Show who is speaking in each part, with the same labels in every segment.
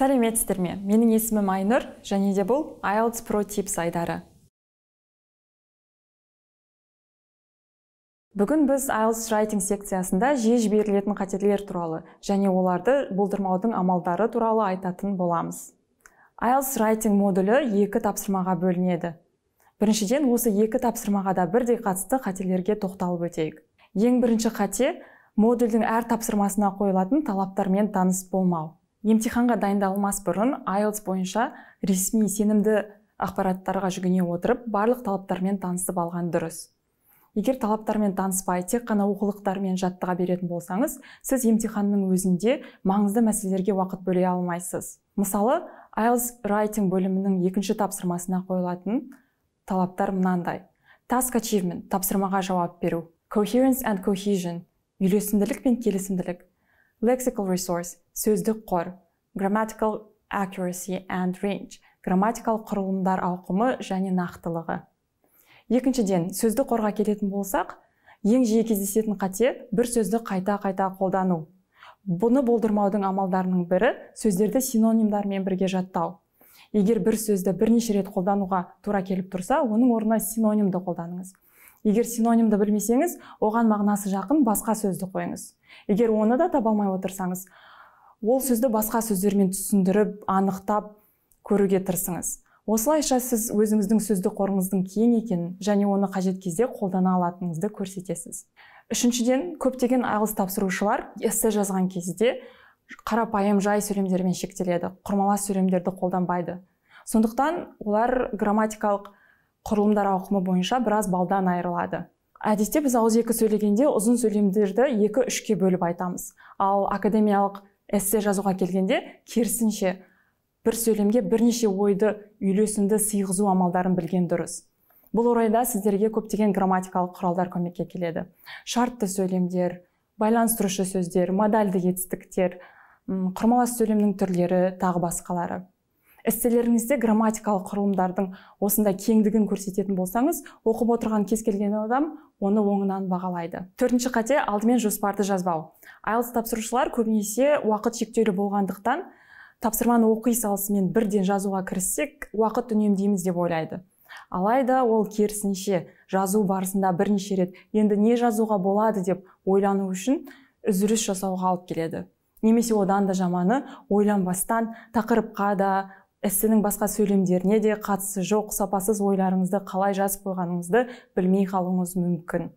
Speaker 1: сәлеметсіздер ме менің есімім айнұр және де бұл ielts pro tips айдары бүгін біз ielts writing секциясында жиі берілетін қателер туралы және оларды болдырмаудың амалдары туралы айтатын боламыз ielts writing модулі екі тапсырмаға бөлінеді біріншіден осы екі тапсырмаға да бірдей қатысты қателерге тоқталып өтейік ең бірінші қате модульдің әр тапсырмасына қойылатын талаптармен таныс болмау емтиханға дайындалмас бұрын IELTS бойынша ресми сенімді ақпараттарға жүгіне отырып барлық талаптармен танысып алған дұрыс егер талаптармен таныспай тек қана оқулықтармен жаттыға беретін болсаңыз сіз емтиханның өзінде маңызды мәселелерге уақыт бөле алмайсыз мысалы IELTS Writing бөлімінің екінші тапсырмасына қойылатын талаптар мынандай task achievement тапсырмаға жауап беру coherence and cohesion үйлесімділік пен келісімділік lexical resource сөздік қор grammatical accuracy and range грамматикалық құрылымдар ауқымы және нақтылығы екіншіден сөздік қорға келетін болсақ ең жиі кездесетін қате бір сөзді қайта қайта қолдану бұны болдырмаудың амалдарының бірі сөздерді синонимдармен бірге жаттау егер бір сөзді бірнеше рет қолдануға тура келіп тұрса оның орнына синонимді қолданыңыз егер синонимді білмесеңіз оған мағынасы жақын басқа сөзді қойыңыз егер оны да таба алмай отырсаңыз ол сөзді басқа сөздермен түсіндіріп анықтап көруге тырысыңыз осылайша сіз өзіңіздің сөздік қорыңыздың кең екенін және оны қажет кезде қолдана алатыныңызды көрсетесіз үшіншіден көптеген айлс тапсырушылар эссе жазған кезде қарапайым жай сөйлемдермен шектеледі құрмалас сөйлемдерді қолданбайды сондықтан олар грамматикалық құрылымдар ауқымы бойынша біраз балдан айырылады әдетте біз ауызекі сөйлегенде ұзын сөйлемдерді екі үшке бөліп айтамыз ал академиялық эссе жазуға келгенде керісінше бір сөйлемге бірнеше ойды үйлесімді сыйғызу амалдарын білген дұрыс бұл орайда сіздерге көптеген грамматикалық құралдар көмекке келеді шартты сөйлемдер байланыстырушы сөздер модальды етістіктер құрмалас сөйлемнің түрлері тағы басқалары эсселеріңізде грамматикалық құрылымдардың осындай кеңдігін көрсететін болсаңыз оқып отырған кез келген адам оны оңынан бағалайды төртінші қате алдымен жоспарды жазбау айлс тапсырушылар көбінесе уақыт шектеулі болғандықтан тапсырманы оқи салысымен бірден жазуға кіріссек уақыт үнемдейміз деп ойлайды алайда ол керісінше жазу барысында бірнеше рет енді не жазуға болады деп ойлану үшін үзіліс жасауға алып келеді немесе одан да жаманы ойланбастан тақырыпқа да эссенің басқа сөйлемдеріне де қатысы жоқ сапасыз ойларыңызды қалай жазып қойғаныңызды білмей қалуыңыз мүмкін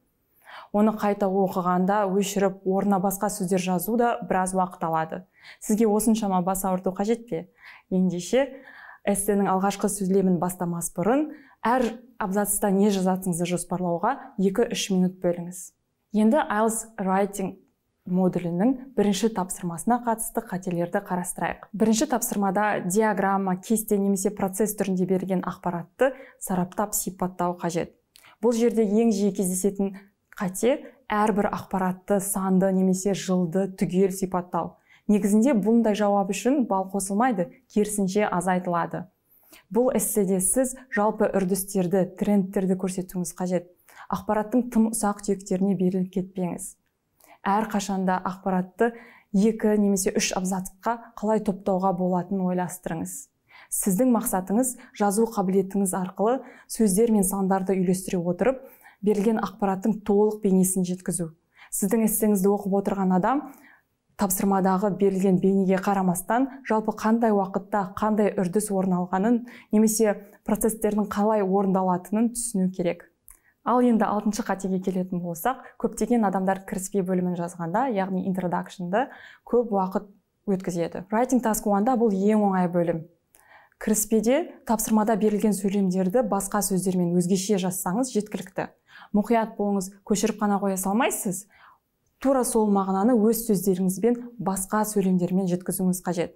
Speaker 1: оны қайта оқығанда өшіріп орнына басқа сөздер жазу да біраз уақыт алады сізге осыншама бас ауырту қажет пе ендеше эссенің алғашқы сөйлемін бастамас бұрын әр абзацта не жазатыныңызды жоспарлауға 2-3 минут бөліңіз енді IELTS writing модулінің бірінші тапсырмасына қатысты қателерді қарастырайық бірінші тапсырмада диаграмма кесте немесе процесс түрінде берілген ақпаратты сараптап сипаттау қажет бұл жерде ең жиі кездесетін қате әрбір ақпаратты санды немесе жылды түгел сипаттау негізінде бұндай жауап үшін бал қосылмайды керісінше азайтылады бұл эсседе сіз жалпы үрдістерді трендтерді көрсетуіңіз қажет ақпараттың тым ұсақ түйектеріне беріліп кетпеңіз Әр қашанда ақпаратты екі немесе үш абзацқа қалай топтауға болатынын ойластырыңыз сіздің мақсатыңыз жазу қабілетіңіз арқылы сөздер мен сандарды үйлестіре отырып берілген ақпараттың толық бейнесін жеткізу сіздің эссеңізді оқып отырған адам тапсырмадағы берілген бейнеге қарамастан жалпы қандай уақытта қандай үрдіс орын алғанын немесе процесстердің қалай орындалатынын түсіну керек ал енді алтыншы қатеге келетін болсақ көптеген адамдар кіріспе бөлімін жазғанда яғни интродакшнды көп уақыт өткізеді writing task онда бұл ең оңай бөлім кіріспеде тапсырмада берілген сөйлемдерді басқа сөздермен өзгеше жазсаңыз жеткілікті мұқият болыңыз көшіріп қана қоя салмайсыз тура сол мағынаны өз сөздеріңізбен басқа сөйлемдермен жеткізуіңіз қажет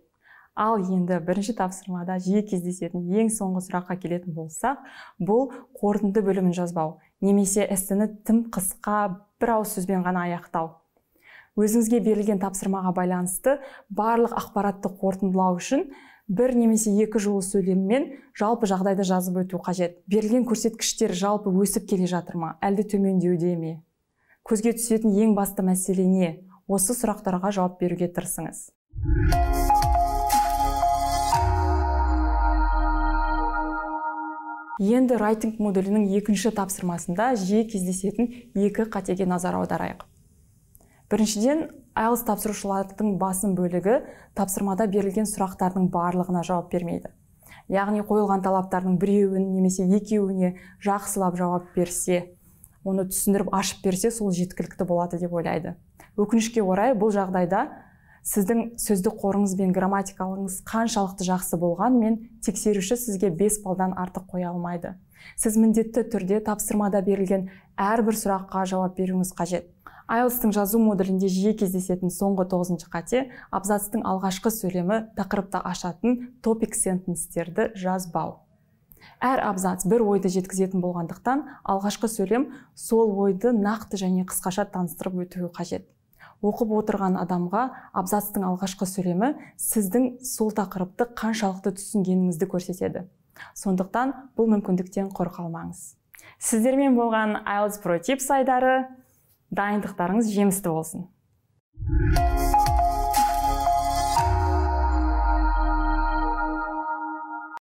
Speaker 1: ал енді бірінші тапсырмада жиі кездесетін ең соңғы сұраққа келетін болсақ бұл қорытынды бөлімін жазбау немесе эссені тым қысқа бір ауыз сөзбен ғана аяқтау өзіңізге берілген тапсырмаға байланысты барлық ақпаратты қорытындылау үшін бір немесе екі жылы сөйлеммен жалпы жағдайды жазып өту қажет берілген көрсеткіштер жалпы өсіп келе жатыр ма әлде төмендеуде ме көзге түсетін ең басты мәселе не осы сұрақтарға жауап беруге тырысыңыз енді райтинг модулінің екінші тапсырмасында жиі кездесетін екі қатеге назар аударайық біріншіден айлс тапсырушылардың басым бөлігі тапсырмада берілген сұрақтардың барлығына жауап бермейді яғни қойылған талаптардың біреуін немесе екеуіне жақсылап жауап берсе оны түсіндіріп ашып берсе сол жеткілікті болады деп ойлайды өкінішке орай бұл жағдайда сіздің сөздік қорыңыз бен грамматикалыңыз қаншалықты жақсы мен тексеруші сізге 5 балдан артық қоя алмайды сіз міндетті түрде тапсырмада берілген әрбір сұраққа жауап беруіңіз қажет айлстың жазу модулінде жиі кездесетін соңғы тоғызыншы қате абзацтың алғашқы сөйлемі тақырыпты ашатын топик сентенстерді жазбау әр абзац бір ойды жеткізетін болғандықтан алғашқы сөйлем сол ойды нақты және қысқаша таныстырып өтуі қажет оқып отырған адамға абзацтың алғашқы сөйлемі сіздің сол тақырыпты қаншалықты түсінгеніңізді көрсетеді сондықтан бұл мүмкіндіктен құр қалмаңыз сіздермен болған ielts Pro Tips айдары дайындықтарыңыз жемісті болсын